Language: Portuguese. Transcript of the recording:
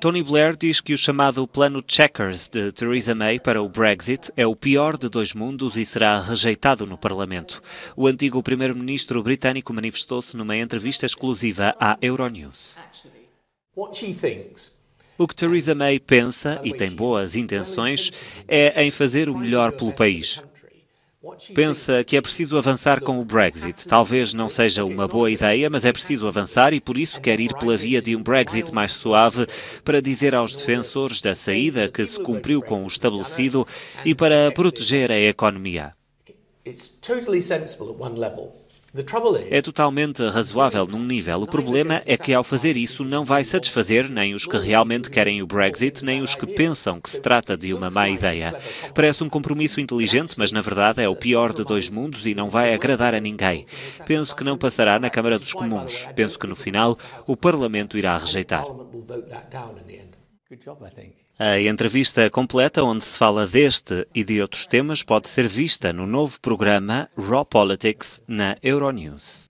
Tony Blair diz que o chamado Plano Checkers de Theresa May para o Brexit é o pior de dois mundos e será rejeitado no Parlamento. O antigo primeiro-ministro britânico manifestou-se numa entrevista exclusiva à Euronews. O que Theresa May pensa, e tem boas intenções, é em fazer o melhor pelo país pensa que é preciso avançar com o Brexit. Talvez não seja uma boa ideia, mas é preciso avançar e por isso quer ir pela via de um Brexit mais suave para dizer aos defensores da saída que se cumpriu com o estabelecido e para proteger a economia. It's totally sensible at one level. É totalmente razoável num nível. O problema é que, ao fazer isso, não vai satisfazer nem os que realmente querem o Brexit, nem os que pensam que se trata de uma má ideia. Parece um compromisso inteligente, mas na verdade é o pior de dois mundos e não vai agradar a ninguém. Penso que não passará na Câmara dos Comuns. Penso que no final o Parlamento irá rejeitar. A entrevista completa, onde se fala deste e de outros temas, pode ser vista no novo programa Raw Politics na Euronews.